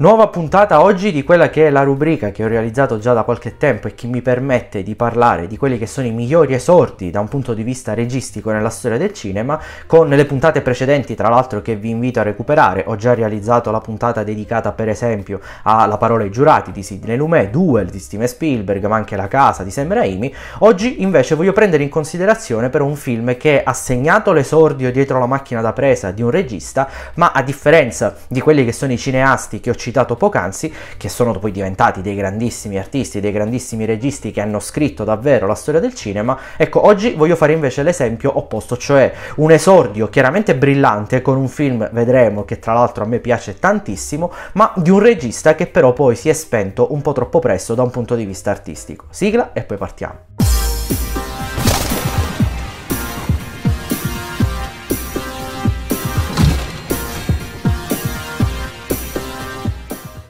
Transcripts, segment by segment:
Nuova puntata oggi di quella che è la rubrica che ho realizzato già da qualche tempo e che mi permette di parlare di quelli che sono i migliori esordi da un punto di vista registico nella storia del cinema, con le puntate precedenti tra l'altro che vi invito a recuperare, ho già realizzato la puntata dedicata per esempio alla parola ai giurati di Sidney Lumet, Duel di Steven Spielberg, ma anche La casa di Sam Raimi, oggi invece voglio prendere in considerazione per un film che ha segnato l'esordio dietro la macchina da presa di un regista, ma a differenza di quelli che sono i cineasti che ho citato citato poc'anzi, che sono poi diventati dei grandissimi artisti, dei grandissimi registi che hanno scritto davvero la storia del cinema, ecco, oggi voglio fare invece l'esempio opposto, cioè un esordio chiaramente brillante con un film, vedremo, che tra l'altro a me piace tantissimo, ma di un regista che però poi si è spento un po' troppo presto da un punto di vista artistico. Sigla e poi partiamo.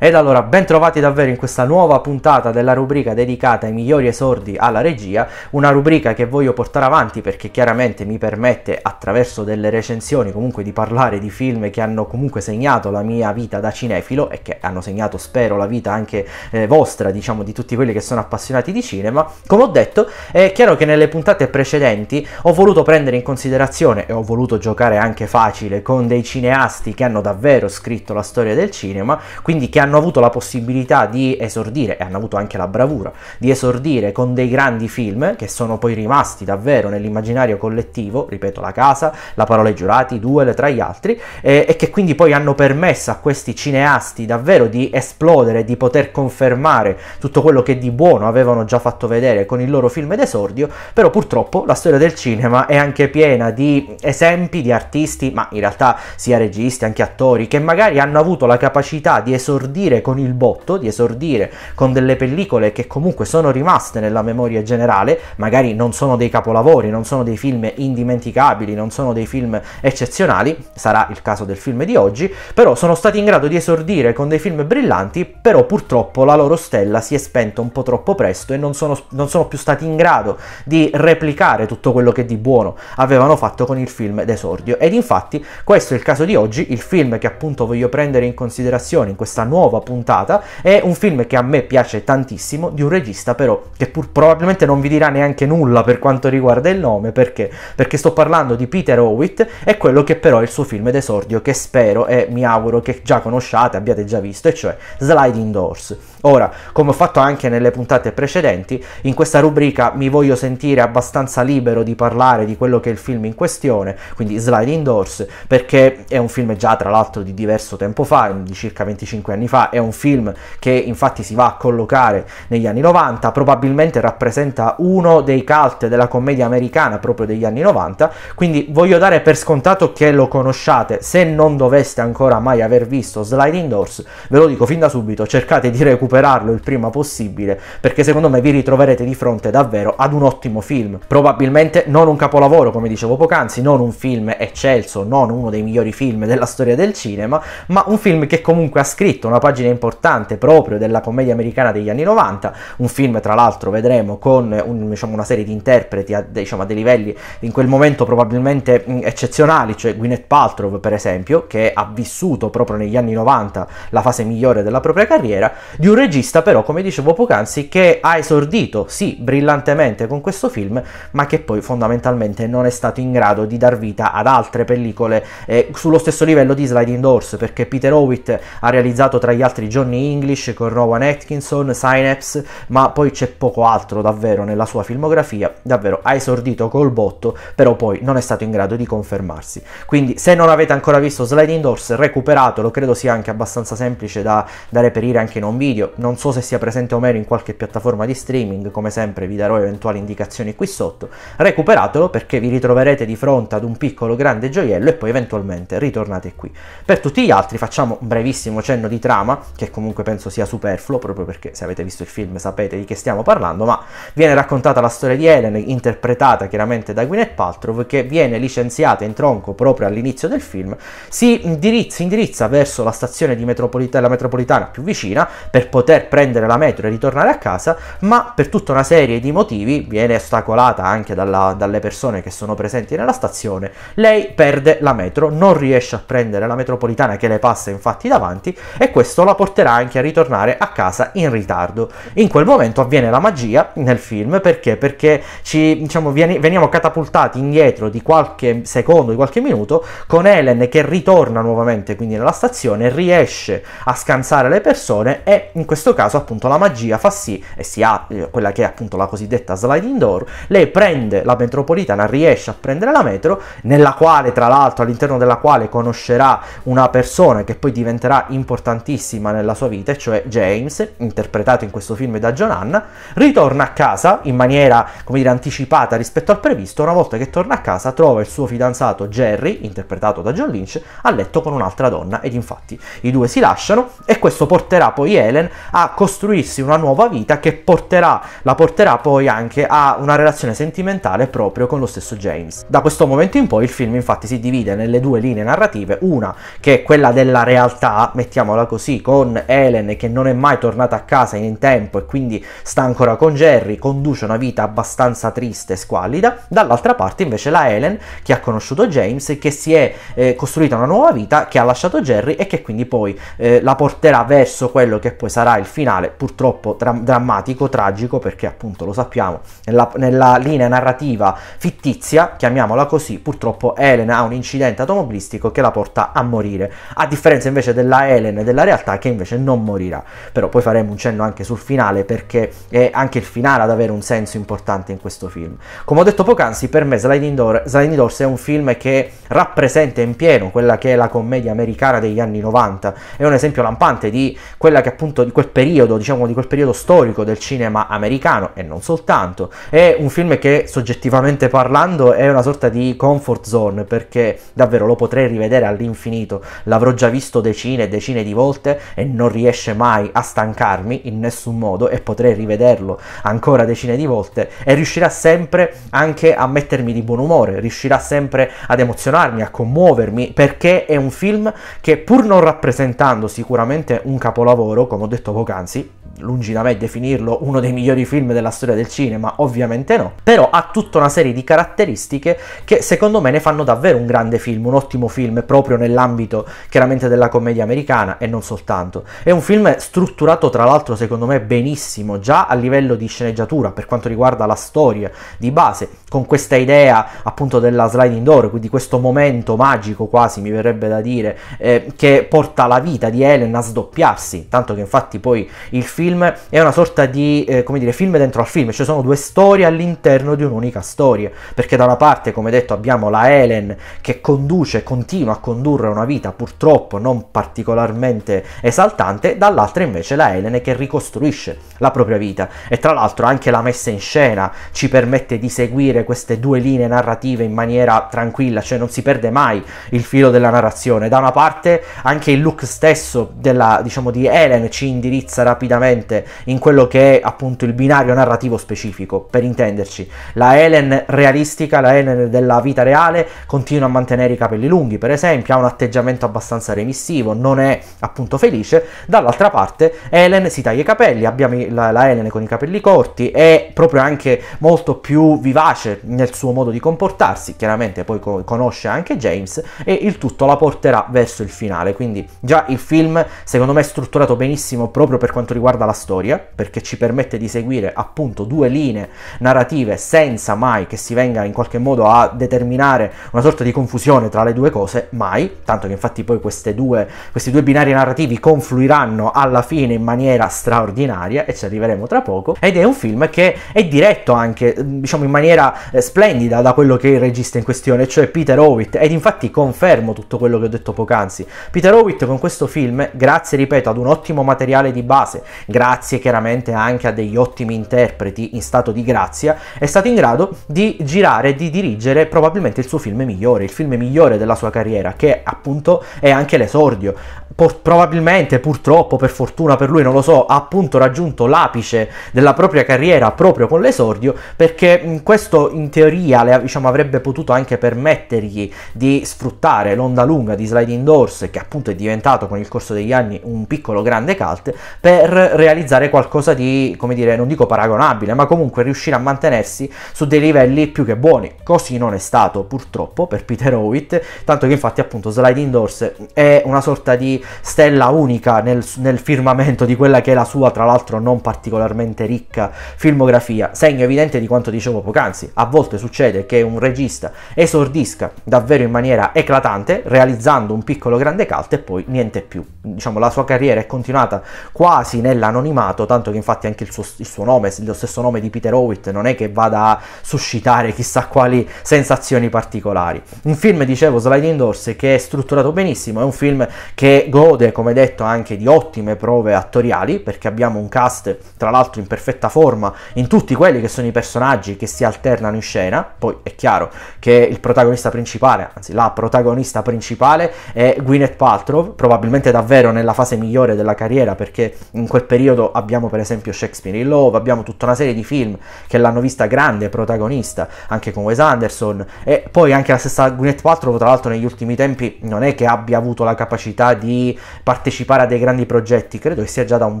Ed allora, ben trovati davvero in questa nuova puntata della rubrica dedicata ai migliori esordi alla regia, una rubrica che voglio portare avanti perché chiaramente mi permette attraverso delle recensioni comunque di parlare di film che hanno comunque segnato la mia vita da cinefilo e che hanno segnato spero la vita anche eh, vostra, diciamo di tutti quelli che sono appassionati di cinema. Come ho detto, è chiaro che nelle puntate precedenti ho voluto prendere in considerazione e ho voluto giocare anche facile con dei cineasti che hanno davvero scritto la storia del cinema, quindi che hanno hanno avuto la possibilità di esordire, e hanno avuto anche la bravura, di esordire con dei grandi film che sono poi rimasti davvero nell'immaginario collettivo, ripeto, La Casa, La Parola ai Giurati, Duel tra gli altri, e, e che quindi poi hanno permesso a questi cineasti davvero di esplodere, di poter confermare tutto quello che di buono avevano già fatto vedere con il loro film d'esordio, però purtroppo la storia del cinema è anche piena di esempi di artisti, ma in realtà sia registi, anche attori, che magari hanno avuto la capacità di esordire esordire con il botto, di esordire con delle pellicole che comunque sono rimaste nella memoria generale, magari non sono dei capolavori, non sono dei film indimenticabili, non sono dei film eccezionali, sarà il caso del film di oggi, però sono stati in grado di esordire con dei film brillanti, però purtroppo la loro stella si è spenta un po' troppo presto e non sono, non sono più stati in grado di replicare tutto quello che di buono avevano fatto con il film d'esordio. Ed infatti questo è il caso di oggi, il film che appunto voglio prendere in considerazione in questa nuova nuova puntata. È un film che a me piace tantissimo, di un regista però che pur probabilmente non vi dirà neanche nulla per quanto riguarda il nome, perché? Perché sto parlando di Peter Howitt e quello che però è il suo film d'esordio che spero e mi auguro che già conosciate, abbiate già visto, e cioè Sliding Doors. Ora, come ho fatto anche nelle puntate precedenti, in questa rubrica mi voglio sentire abbastanza libero di parlare di quello che è il film in questione, quindi Sliding Doors, perché è un film già tra l'altro di diverso tempo fa, di circa 25 anni fa, è un film che infatti si va a collocare negli anni 90, probabilmente rappresenta uno dei cult della commedia americana proprio degli anni 90, quindi voglio dare per scontato che lo conosciate, se non doveste ancora mai aver visto Sliding Doors, ve lo dico fin da subito, cercate di recuperare recuperarlo il prima possibile, perché secondo me vi ritroverete di fronte davvero ad un ottimo film. Probabilmente non un capolavoro, come dicevo poc'anzi, non un film eccelso, non uno dei migliori film della storia del cinema, ma un film che comunque ha scritto una pagina importante proprio della commedia americana degli anni 90, un film tra l'altro vedremo con un, diciamo, una serie di interpreti a, diciamo, a dei livelli in quel momento probabilmente mm, eccezionali, cioè Gwyneth Paltrow per esempio, che ha vissuto proprio negli anni 90 la fase migliore della propria carriera, di un un regista però, come dicevo poc'anzi, che ha esordito, sì, brillantemente con questo film, ma che poi fondamentalmente non è stato in grado di dar vita ad altre pellicole eh, sullo stesso livello di Sliding Doors, perché Peter Howitt ha realizzato tra gli altri Johnny English con Rowan Atkinson, Synapse, ma poi c'è poco altro davvero nella sua filmografia, davvero ha esordito col botto, però poi non è stato in grado di confermarsi. Quindi se non avete ancora visto Sliding Doors, recuperatelo, credo sia anche abbastanza semplice da, da reperire anche in un video, video, non so se sia presente o meno in qualche piattaforma di streaming, come sempre vi darò eventuali indicazioni qui sotto, recuperatelo perché vi ritroverete di fronte ad un piccolo grande gioiello e poi eventualmente ritornate qui. Per tutti gli altri facciamo un brevissimo cenno di trama, che comunque penso sia superfluo, proprio perché se avete visto il film sapete di che stiamo parlando, ma viene raccontata la storia di Helen, interpretata chiaramente da Gwyneth Paltrow, che viene licenziata in tronco proprio all'inizio del film, si indirizza, indirizza verso la stazione metropolita- la metropolitana più vicina per poi poter prendere la metro e ritornare a casa, ma per tutta una serie di motivi viene ostacolata anche dalla, dalle persone che sono presenti nella stazione. Lei perde la metro, non riesce a prendere la metropolitana che le passa infatti davanti e questo la porterà anche a ritornare a casa in ritardo. In quel momento avviene la magia nel film perché? Perché ci diciamo, veniamo catapultati indietro di qualche secondo, di qualche minuto con Helen che ritorna nuovamente quindi nella stazione, riesce a scansare le persone e in questo caso appunto la magia fa sì, e si ha eh, quella che è appunto la cosiddetta sliding door, lei prende la metropolitana, riesce a prendere la metro, nella quale tra l'altro all'interno della quale conoscerà una persona che poi diventerà importantissima nella sua vita, cioè James, interpretato in questo film da John Hanna, ritorna a casa in maniera, come dire, anticipata rispetto al previsto, una volta che torna a casa trova il suo fidanzato Jerry, interpretato da John Lynch, a letto con un'altra donna ed infatti i due si lasciano e questo porterà poi Helen a costruirsi una nuova vita che porterà, la porterà poi anche a una relazione sentimentale proprio con lo stesso James. Da questo momento in poi il film infatti si divide nelle due linee narrative, una che è quella della realtà, mettiamola così, con Helen che non è mai tornata a casa in tempo e quindi sta ancora con Jerry, conduce una vita abbastanza triste e squallida, dall'altra parte invece la Helen che ha conosciuto James, che si è eh, costruita una nuova vita, che ha lasciato Jerry e che quindi poi eh, la porterà verso quello che poi sarà sarà il finale, purtroppo tra drammatico, tragico, perché appunto lo sappiamo, nella, nella, linea narrativa fittizia, chiamiamola così, purtroppo Helen ha un incidente automobilistico che la porta a morire, a differenza invece della Helen della realtà che invece non morirà. Però poi faremo un cenno anche sul finale perché è anche il finale ad avere un senso importante in questo film. Come ho detto poc'anzi, per me Sliding, Door, Sliding Doors è un film che rappresenta in pieno quella che è la commedia americana degli anni 90, è un esempio lampante di quella che appunto di quel periodo, diciamo di quel periodo storico del cinema americano e non soltanto. È un film che soggettivamente parlando è una sorta di comfort zone perché davvero lo potrei rivedere all'infinito, l'avrò già visto decine e decine di volte e non riesce mai a stancarmi in nessun modo e potrei rivederlo ancora decine di volte e riuscirà sempre anche a mettermi di buon umore, riuscirà sempre ad emozionarmi, a commuovermi perché è un film che pur non rappresentando sicuramente un capolavoro, come ho detto detto poc'anzi, lungi da me definirlo uno dei migliori film della storia del cinema, ovviamente no, però ha tutta una serie di caratteristiche che secondo me ne fanno davvero un grande film, un ottimo film proprio nell'ambito chiaramente della commedia americana e non soltanto. È un film strutturato tra l'altro secondo me benissimo, già a livello di sceneggiatura per quanto riguarda la storia di base, con questa idea appunto della sliding door, quindi questo momento magico quasi mi verrebbe da dire, eh, che porta la vita di Helen a sdoppiarsi, tanto che infatti poi il film è una sorta di, eh, come dire, film dentro al film, cioè sono due storie all'interno di un'unica storia, perché da una parte, come detto, abbiamo la Helen che conduce, continua a condurre una vita purtroppo non particolarmente esaltante, dall'altra invece la Helen che ricostruisce la propria vita e tra l'altro anche la messa in scena ci permette di seguire seguire queste due linee narrative in maniera tranquilla, cioè non si perde mai il filo della narrazione. Da una parte anche il look stesso della, diciamo, di Helen ci indirizza rapidamente in quello che è appunto il binario narrativo specifico, per intenderci. La Helen realistica, la Helen della vita reale, continua a mantenere i capelli lunghi, per esempio, ha un atteggiamento abbastanza remissivo, non è appunto felice. Dall'altra parte Helen si taglia i capelli, abbiamo la, la Helen con i capelli corti, è proprio anche molto più vivace piace nel suo modo di comportarsi, chiaramente poi co- conosce anche James e il tutto la porterà verso il finale, quindi già il film secondo me è strutturato benissimo proprio per quanto riguarda la storia, perché ci permette di seguire appunto due linee narrative senza mai che si venga in qualche modo a determinare una sorta di confusione tra le due cose, mai, tanto che infatti poi due, questi due binari narrativi confluiranno alla fine in maniera straordinaria e ci arriveremo tra poco, ed è un film che è diretto anche diciamo in maniera eh, splendida da quello che è il regista in questione, cioè Peter Howitt, ed infatti confermo tutto quello che ho detto poc'anzi. Peter Howitt con questo film, grazie ripeto ad un ottimo materiale di base, grazie chiaramente anche a degli ottimi interpreti in stato di grazia, è stato in grado di girare e di dirigere probabilmente il suo film migliore, il film migliore della sua carriera, che appunto è anche l'esordio. Por- probabilmente, purtroppo, per fortuna per lui, non lo so, ha appunto raggiunto l'apice della propria carriera proprio con l'esordio, perché questo in teoria le, diciamo, avrebbe potuto anche permettergli di sfruttare l'onda lunga di Sliding Doors, che appunto è diventato con il corso degli anni un piccolo grande cult, per realizzare qualcosa di, come dire, non dico paragonabile, ma comunque riuscire a mantenersi su dei livelli più che buoni. Così non è stato purtroppo per Peter Howitt, tanto che infatti appunto Sliding Doors è una sorta di stella unica nel, nel firmamento di quella che è la sua, tra l'altro non particolarmente ricca filmografia, segno evidente di quanto dicevo poc'anzi a volte succede che un regista esordisca davvero in maniera eclatante, realizzando un piccolo grande cult e poi niente più. Diciamo, la sua carriera è continuata quasi nell'anonimato, tanto che infatti anche il suo, il suo nome, lo stesso nome di Peter Howitt, non è che vada a suscitare chissà quali sensazioni particolari. Un film, dicevo, Sliding Doors, che è strutturato benissimo, è un film che gode, come detto, anche di ottime prove attoriali, perché abbiamo un cast, tra l'altro, in perfetta forma in tutti quelli che sono i personaggi che si alternano tornano in scena, poi è chiaro che il protagonista principale, anzi la protagonista principale è Gwyneth Paltrow, probabilmente davvero nella fase migliore della carriera perché in quel periodo abbiamo per esempio Shakespeare in Love, abbiamo tutta una serie di film che l'hanno vista grande protagonista, anche con Wes Anderson e poi anche la stessa Gwyneth Paltrow tra l'altro negli ultimi tempi non è che abbia avuto la capacità di partecipare a dei grandi progetti, credo che sia già da un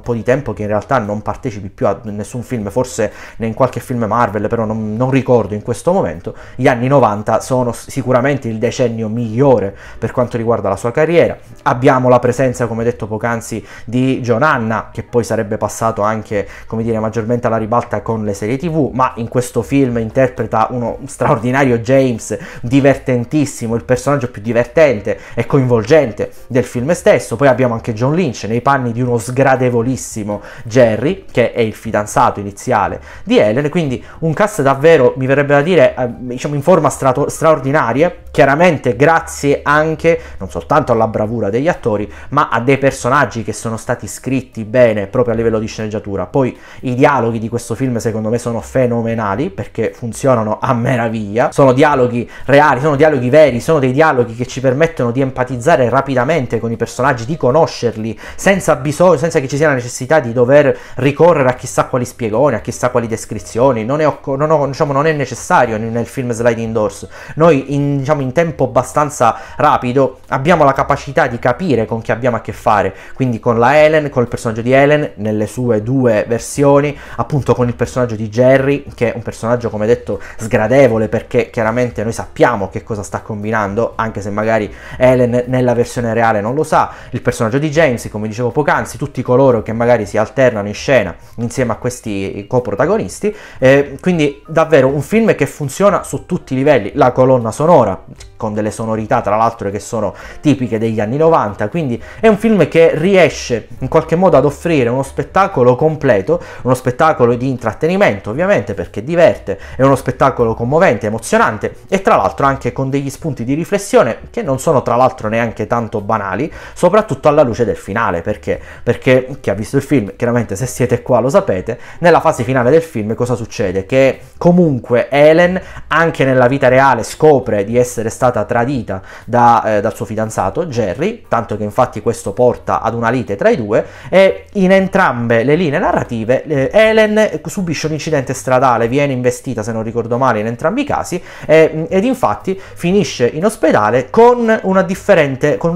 po' di tempo che in realtà non partecipi più a nessun film, forse in qualche film Marvel, però non, non ricordo d'accordo in questo momento, gli anni 90 sono sicuramente il decennio migliore per quanto riguarda la sua carriera. Abbiamo la presenza, come detto poc'anzi, di John Anna, che poi sarebbe passato anche, come dire, maggiormente alla ribalta con le serie TV, ma in questo film interpreta uno straordinario James, divertentissimo, il personaggio più divertente e coinvolgente del film stesso. Poi abbiamo anche John Lynch nei panni di uno sgradevolissimo Jerry, che è il fidanzato iniziale di Ellen, quindi un cast davvero, mi mi verrebbe da dire, eh, diciamo in forma straordinaria, chiaramente grazie anche non soltanto alla bravura degli attori, ma a dei personaggi che sono stati scritti bene proprio a livello di sceneggiatura. Poi i dialoghi di questo film secondo me sono fenomenali perché funzionano a meraviglia, sono dialoghi reali, sono dialoghi veri, sono dei dialoghi che ci permettono di empatizzare rapidamente con i personaggi, di conoscerli senza bisogno, senza che ci sia la necessità di dover ricorrere a chissà quali spiegoni, a chissà quali descrizioni, non è, non ho, diciamo, non è necessario nel film Sliding Doors. Noi in, diciamo, in tempo abbastanza rapido abbiamo la capacità di capire con chi abbiamo a che fare, quindi con la Helen, con il personaggio di Helen nelle sue due versioni, appunto con il personaggio di Jerry, che è un personaggio come detto sgradevole perché chiaramente noi sappiamo che cosa sta combinando, anche se magari Helen nella versione reale non lo sa, il personaggio di James, come dicevo poc'anzi, tutti coloro che magari si alternano in scena insieme a questi coprotagonisti, eh, quindi davvero un film che funziona su tutti i livelli, la colonna sonora, con delle sonorità tra l'altro che sono tipiche degli anni 90, quindi è un film che riesce in qualche modo ad offrire uno spettacolo completo, uno spettacolo di intrattenimento ovviamente perché diverte, è uno spettacolo commovente, emozionante e tra l'altro anche con degli spunti di riflessione che non sono tra l'altro neanche tanto banali, soprattutto alla luce del finale, perché? Perché chi ha visto il film, chiaramente se siete qua lo sapete, nella fase finale del film cosa succede? Che comunque Helen anche nella vita reale scopre di essere essere stata tradita da, eh, dal suo fidanzato Jerry, tanto che infatti questo porta ad una lite tra i due e in entrambe le linee narrative eh, Helen subisce un incidente stradale, viene investita se non ricordo male in entrambi i casi eh, ed infatti finisce in ospedale con, con un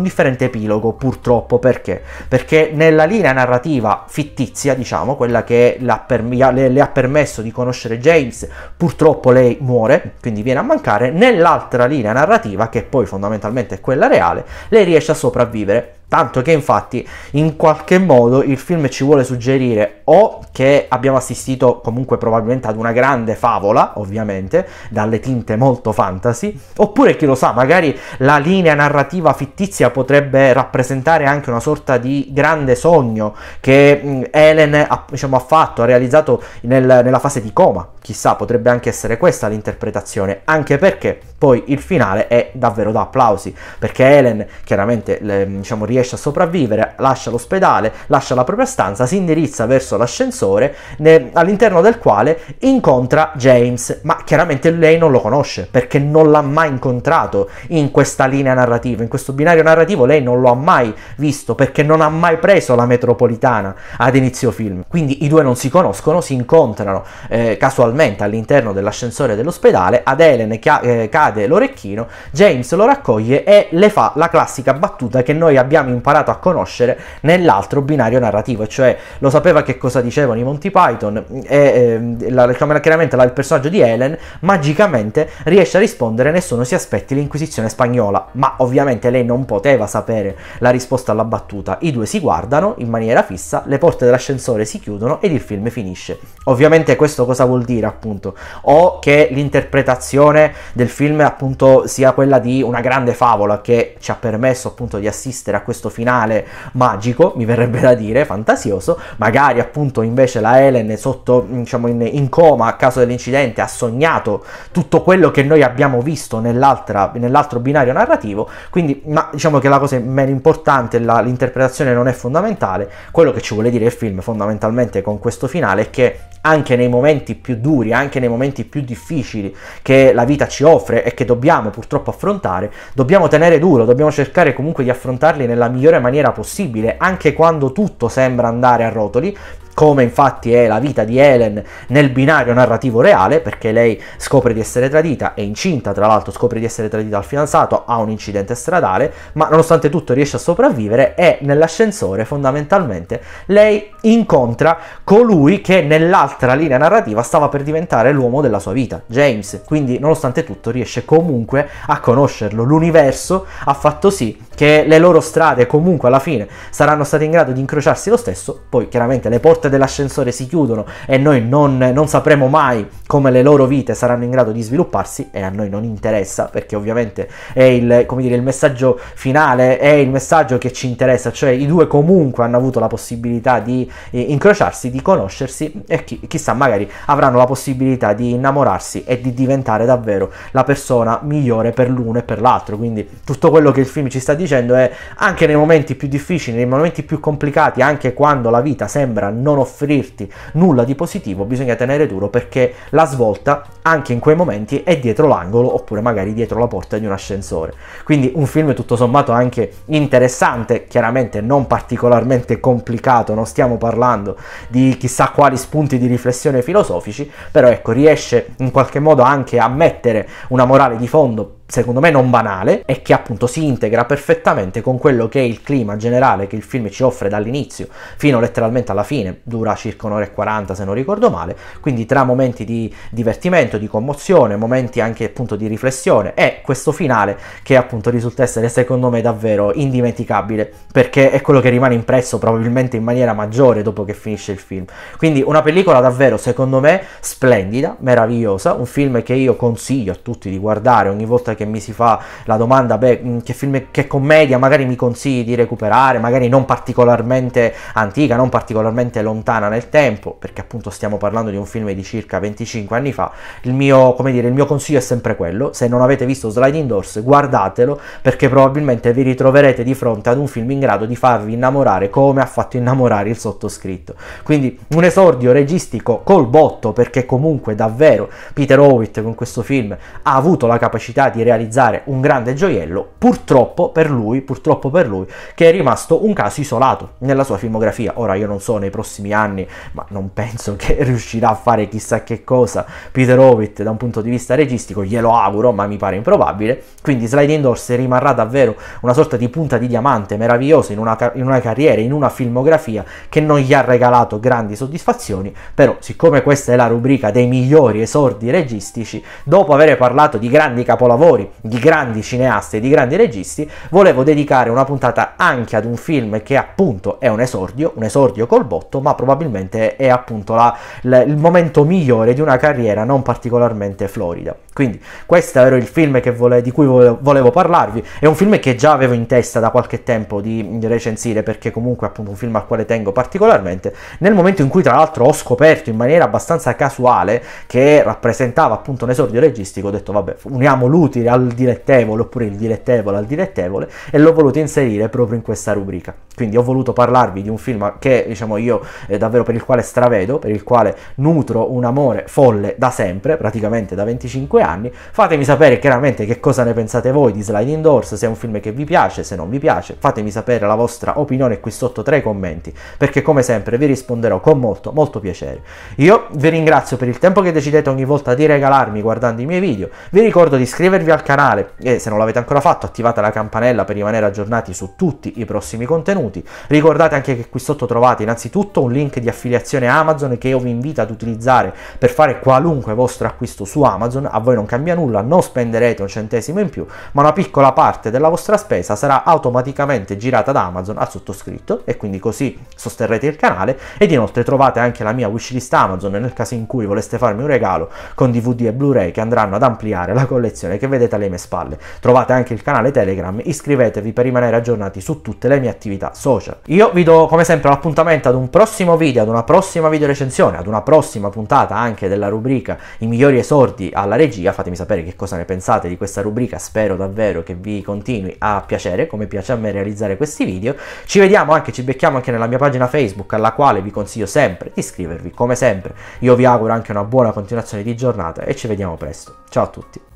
differente epilogo purtroppo perché? Perché nella linea narrativa fittizia diciamo quella che per, le, le ha permesso di conoscere James purtroppo lei muore quindi viene a mancare nell'altra linea narrativa narrativa, che poi fondamentalmente è quella reale, lei riesce a sopravvivere. Tanto che infatti in qualche modo il film ci vuole suggerire o che abbiamo assistito comunque probabilmente ad una grande favola, ovviamente, dalle tinte molto fantasy, oppure chi lo sa, magari la linea narrativa fittizia potrebbe rappresentare anche una sorta di grande sogno che Helen ha, diciamo, ha fatto, ha realizzato nel, nella fase di coma. Chissà, potrebbe anche essere questa l'interpretazione, anche perché poi il finale è davvero da applausi, perché Helen chiaramente le, diciamo, riesce riesce a sopravvivere, lascia l'ospedale, lascia la propria stanza, si indirizza verso l'ascensore ne, all'interno del quale incontra James, ma chiaramente lei non lo conosce perché non l'ha mai incontrato in questa linea narrativa, in questo binario narrativo lei non lo ha mai visto perché non ha mai preso la metropolitana ad inizio film. Quindi i due non si conoscono, si incontrano eh, casualmente all'interno dell'ascensore dell'ospedale, ad Helen ca- eh, cade l'orecchino, James lo raccoglie e le fa la classica battuta che noi abbiamo abbiamo imparato a conoscere nell'altro binario narrativo, cioè lo sapeva che cosa dicevano i Monty Python e eh, la, chiaramente la, il personaggio di Helen magicamente riesce a rispondere nessuno si aspetti l'inquisizione spagnola, ma ovviamente lei non poteva sapere la risposta alla battuta. I due si guardano in maniera fissa, le porte dell'ascensore si chiudono ed il film finisce. Ovviamente questo cosa vuol dire appunto? O che l'interpretazione del film appunto sia quella di una grande favola che ci ha permesso appunto di assistere a questo questo finale magico, mi verrebbe da dire, fantasioso, magari appunto invece la Helen sotto, mm, diciamo, in, in coma a causa dell'incidente ha sognato tutto quello che noi abbiamo visto nell'altro binario narrativo, quindi ma diciamo che la cosa meno importante, la, l'interpretazione non è fondamentale, quello che ci vuole dire il film fondamentalmente con questo finale è che anche nei momenti più duri, anche nei momenti più difficili che la vita ci offre e che dobbiamo purtroppo affrontare, dobbiamo tenere duro, dobbiamo cercare comunque di affrontarli nella migliore maniera possibile, anche quando tutto sembra andare a rotoli, come infatti è la vita di Helen nel binario narrativo reale, perché lei scopre di essere tradita, è incinta, tra l'altro scopre di essere tradita al fidanzato, ha un incidente stradale, ma nonostante tutto riesce a sopravvivere e nell'ascensore fondamentalmente lei incontra colui che nell'altra linea narrativa stava per diventare l'uomo della sua vita, James, quindi nonostante tutto riesce comunque a conoscerlo, l'universo ha fatto sì che le loro strade comunque alla fine saranno state in grado di incrociarsi lo stesso, poi chiaramente le porte dell'ascensore si chiudono e noi non, non sapremo mai come le loro vite saranno in grado di svilupparsi e a noi non interessa perché ovviamente è il, dire, il messaggio finale, è il messaggio che ci interessa, cioè i due comunque hanno avuto la possibilità di eh, incrociarsi, di conoscersi e chi, chissà magari avranno la possibilità di innamorarsi e di diventare davvero la persona migliore per l'uno e per l'altro, quindi tutto quello che il film ci sta dicendo dicendo è eh, anche nei momenti più difficili, nei momenti più complicati, anche quando la vita sembra non offrirti nulla di positivo, bisogna tenere duro perché la svolta anche in quei momenti è dietro l'angolo oppure magari dietro la porta di un ascensore. Quindi un film tutto sommato anche interessante, chiaramente non particolarmente complicato, non stiamo parlando di chissà quali spunti di riflessione filosofici, però ecco riesce in qualche modo anche a mettere una morale di fondo secondo me non banale e che appunto si integra perfettamente con quello che è il clima generale che il film ci offre dall'inizio fino letteralmente alla fine, dura circa un'ora e 40 se non ricordo male, quindi tra momenti di divertimento, di commozione, momenti anche appunto di riflessione e questo finale che appunto risulta essere secondo me davvero indimenticabile perché è quello che rimane impresso probabilmente in maniera maggiore dopo che finisce il film. Quindi una pellicola davvero secondo me splendida, meravigliosa, un film che io consiglio a tutti di guardare ogni volta che che mi si fa la domanda, beh, mm, che film, che commedia magari mi consigli di recuperare, magari non particolarmente antica, non particolarmente lontana nel tempo, perché appunto stiamo parlando di un film di circa 25 anni fa, il mio, come dire, il mio consiglio è sempre quello, se non avete visto Sliding Doors guardatelo perché probabilmente vi ritroverete di fronte ad un film in grado di farvi innamorare come ha fatto innamorare il sottoscritto. Quindi un esordio registico col botto perché comunque davvero Peter Howitt con questo film ha avuto la capacità di realizzare un grande gioiello, purtroppo per lui, purtroppo per lui, che è rimasto un caso isolato nella sua filmografia. Ora io non so nei prossimi anni, ma non penso che riuscirà a fare chissà che cosa Peter Hobbit da un punto di vista registico, glielo auguro, ma mi pare improbabile. Quindi Sliding Doors rimarrà davvero una sorta di punta di diamante meravigliosa in una, in una carriera, in una filmografia che non gli ha regalato grandi soddisfazioni, però siccome questa è la rubrica dei migliori esordi registici, dopo aver parlato di grandi capolavori, lavori di grandi cineasti e di grandi registi, volevo dedicare una puntata anche ad un film che appunto è un esordio, un esordio col botto, ma probabilmente è appunto la, la, il momento migliore di una carriera non particolarmente florida. Quindi questo era il film vole- di cui volevo parlarvi, è un film che già avevo in testa da qualche tempo di recensire perché comunque è appunto un film al quale tengo particolarmente, nel momento in cui tra l'altro ho scoperto in maniera abbastanza casuale che rappresentava appunto un esordio registico, ho detto vabbè uniamo l'utile al dilettevole oppure il dilettevole al dilettevole e l'ho voluto inserire proprio in questa rubrica. Quindi ho voluto parlarvi di un film che diciamo io eh, davvero per il quale stravedo, per il quale nutro un amore folle da sempre, praticamente da 25 anni 5 anni. Fatemi sapere chiaramente che cosa ne pensate voi di Sliding Doors, se è un film che vi piace, se non vi piace. Fatemi sapere la vostra opinione qui sotto tra i commenti, perché come sempre vi risponderò con molto, molto piacere. Io vi ringrazio per il tempo che decidete ogni volta di regalarmi guardando i miei video. Vi ricordo di iscrivervi al canale e se non l'avete ancora fatto attivate la campanella per rimanere aggiornati su tutti i prossimi contenuti. Ricordate anche che qui sotto trovate innanzitutto un link di affiliazione Amazon che io vi invito ad utilizzare per fare qualunque vostro acquisto su Amazon. A voi voi non cambia nulla, non spenderete un centesimo in più, ma una piccola parte della vostra spesa sarà automaticamente girata da Amazon al sottoscritto e quindi così sosterrete il canale ed inoltre trovate anche la mia wishlist Amazon nel caso in cui voleste farmi un regalo con DVD e Blu-ray che andranno ad ampliare la collezione che vedete alle mie spalle. Trovate anche il canale Telegram, iscrivetevi per rimanere aggiornati su tutte le mie attività social. Io vi do come sempre l'appuntamento ad un prossimo video, ad una prossima video recensione, ad una prossima puntata anche della rubrica I migliori esordi alla regia regia, fatemi sapere che cosa ne pensate di questa rubrica, spero davvero che vi continui a piacere come piace a me realizzare questi video. Ci vediamo anche, ci becchiamo anche nella mia pagina Facebook alla quale vi consiglio sempre di iscrivervi, come sempre. Io vi auguro anche una buona continuazione di giornata e ci vediamo presto. Ciao a tutti.